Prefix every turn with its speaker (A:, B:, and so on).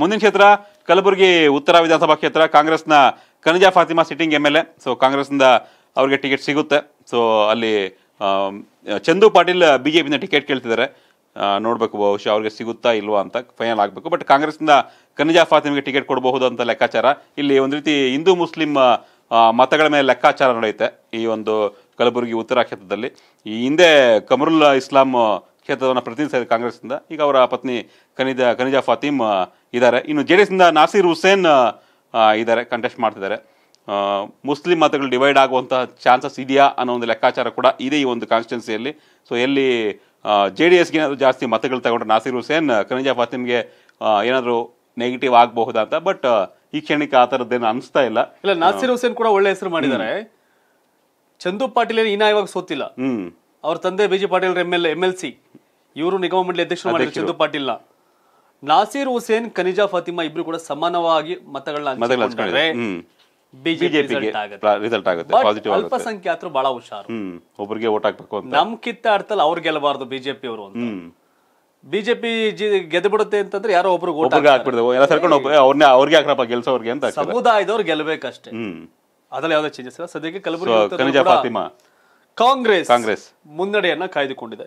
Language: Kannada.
A: ಮುಂದಿನ ಕ್ಷೇತ್ರ ಕಲಬುರಗಿ ಉತ್ತರ ವಿಧಾನಸಭಾ ಕ್ಷೇತ್ರ ಕಾಂಗ್ರೆಸ್ನ Kaneez Fatima sitting M L A so ಕಾಂಗ್ರೆಸ್ನಿಂದ ಅವ್ರಿಗೆ ಟಿಕೆಟ್ ಸಿಗುತ್ತೆ ಸೊ ಅಲ್ಲಿ Chandu Patil B J ticket ಕೇಳ್ತಿದ್ದಾರೆ ನೋಡಬೇಕು ಬಹುಶಃ ಅವ್ರಿಗೆ ಸಿಗುತ್ತಾ ಇಲ್ವಾ ಅಂತ ಫೈನಲ್ ಆಗಬೇಕು ಬಟ್ ಕಾಂಗ್ರೆಸ್ನಿಂದ ಖನಿಜ ಫಾತಿಮಿಗೆ ಟಿಕೆಟ್ ಕೊಡಬಹುದು ಅಂತ ಲೆಕ್ಕಾಚಾರ ಇಲ್ಲಿ ಒಂದು ರೀತಿ ಹಿಂದೂ ಮುಸ್ಲಿಂ ಮತಗಳ ಮೇಲೆ ಲೆಕ್ಕಾಚಾರ ನಡೆಯುತ್ತೆ ಈ ಒಂದು ಕಲಬುರಗಿ ಉತ್ತರ ಕ್ಷೇತ್ರದಲ್ಲಿ ಈ ಹಿಂದೆ ಕಮರುಲ್ ಇಸ್ಲಾಂ ಕ್ಷೇತ್ರವನ್ನು ಪ್ರತಿನಿಧಿಸಿದ್ದಾರೆ ಕಾಂಗ್ರೆಸ್ನಿಂದ ಈಗ ಅವರ ಪತ್ನಿ ಖನಿಜ ಖನಿಜ ಫಾತಿಮ್ ಇದ್ದಾರೆ ಇನ್ನು ಜೆ ಡಿ ಎಸ್ನಿಂದ ನಾಸೀರ್ ಹುಸೇನ್ ಇದ್ದಾರೆ ಕಂಟೆಸ್ಟ್ ಮಾಡ್ತಿದ್ದಾರೆ ಮುಸ್ಲಿಂ ಮತಗಳು ಡಿವೈಡ್ ಆಗುವಂತಹ ಚಾನ್ಸಸ್ ಇದೆಯಾ ಅನ್ನೋ ಒಂದು ಲೆಕ್ಕಾಚಾರ ಕೂಡ ಇದೆ ಈ ಒಂದು ಕಾನ್ಸ್ಟಿಟ್ಯೂನ್ಸಿಯಲ್ಲಿ ಸೊ ಎಲ್ಲಿ ಜೆ ಡಿ ಎಸ್ಗೆ ಏನಾದರೂ ಜಾಸ್ತಿ ಮತಗಳು ತಗೊಂಡ್ರೆ ನಾಸೀರ್ ಹುಸೇನ್ ಖನಿಜ ಫಾತಿಮ್ಗೆ ಏನಾದರೂ ನೆಗೆಟಿವ್ ಆಗಬಹುದಾ ಅಂತ ಬಟ್ ಈ ಕ್ಷಣಕ್ಕೆ ಆ ಥರದ್ದೇನು ಅನಿಸ್ತಾ ಇಲ್ಲ ಇಲ್ಲ ನಾಸೀರ್
B: ಹುಸೇನ್ ಕೂಡ ಒಳ್ಳೆ ಹೆಸರು ಮಾಡಿದ್ದಾರೆ ಚಂದು ಪಾಟೀಲ್ ಇನ್ನ ಇವಾಗ ಸೋತಿಲ್ಲ ಅವ್ರ ತಂದೆ B G Patil M L M L C ಇವರು ನಿಗಮ ಮಂಡಳಿ ಅಧ್ಯಕ್ಷರು ಮಾಡಿದ್ರು ಚಂದು ಪಾಟೀಲ್ ನಾಸೀರ್ ಹುಸೇನ್ ಖನಿಜಾ ಫಾತಿಮಾ ಇಬ್ರು ಕೂಡ ಸಮಾನವಾಗಿ ಮತಗಳನ್ನ ಹಂಚಿಕೊಂಡ್ರೆ ಬಿಜೆಪಿಗೆ
A: ರಿಸಲ್ಟ್ ಆಗುತ್ತೆ ಪಾಸಿಟಿವ್ ಅಲ್ಪಸಂಖ್ಯಾತರು ಬಹಳ ಹುಷಾರು ಒಬ್ಬರಿಗೆ ಓಟ್ ಹಾಕ್ಬೇಕು ಅಂತ ನಮ್
B: ಕಿತ್ತ ಅರ್ಥದಲ್ಲಿ ಅವ್ರು ಗೆಲ್ಲಬಾರ್ದು ಬಿಜೆಪಿ ಅವರು ಅಂತ ಬಿಜೆಪಿ ಗೆದ್ಬಿಡುತ್ತೆ ಅಂತಂದ್ರೆ ಯಾರೋ ಒಬ್ರು ಓಟ್ ಹಾಕ್ಬಿಡ್ದು
A: ಎಲ್ಲ ಸರ್ಕೊಂಡು ಅವ್ರಿಗೆ ಅವ್ರಿಗೆ ಹಾಕ್ರಪ್ಪ ಗೆಲ್ಸೋರ್ಗೆ ಅಂತ ಸಮುದಾಯದವ್ರು
B: ಗೆಲ್ಲಬೇಕಷ್ಟೇ ಅದ್ರಲ್ಲಿ ಯಾವ್ದೇ ಚೇಂಜಸ್ ಇಲ್ಲ ಸದ್ಯಕ್ಕೆ ಕಲಬುರಗಿ ಕಾಂಗ್ರೆಸ್ ಕಾಂಗ್ರೆಸ್ ಮುನ್ನಡೆಯನ್ನ ಕಾಯ್ದುಕೊಂಡಿದೆ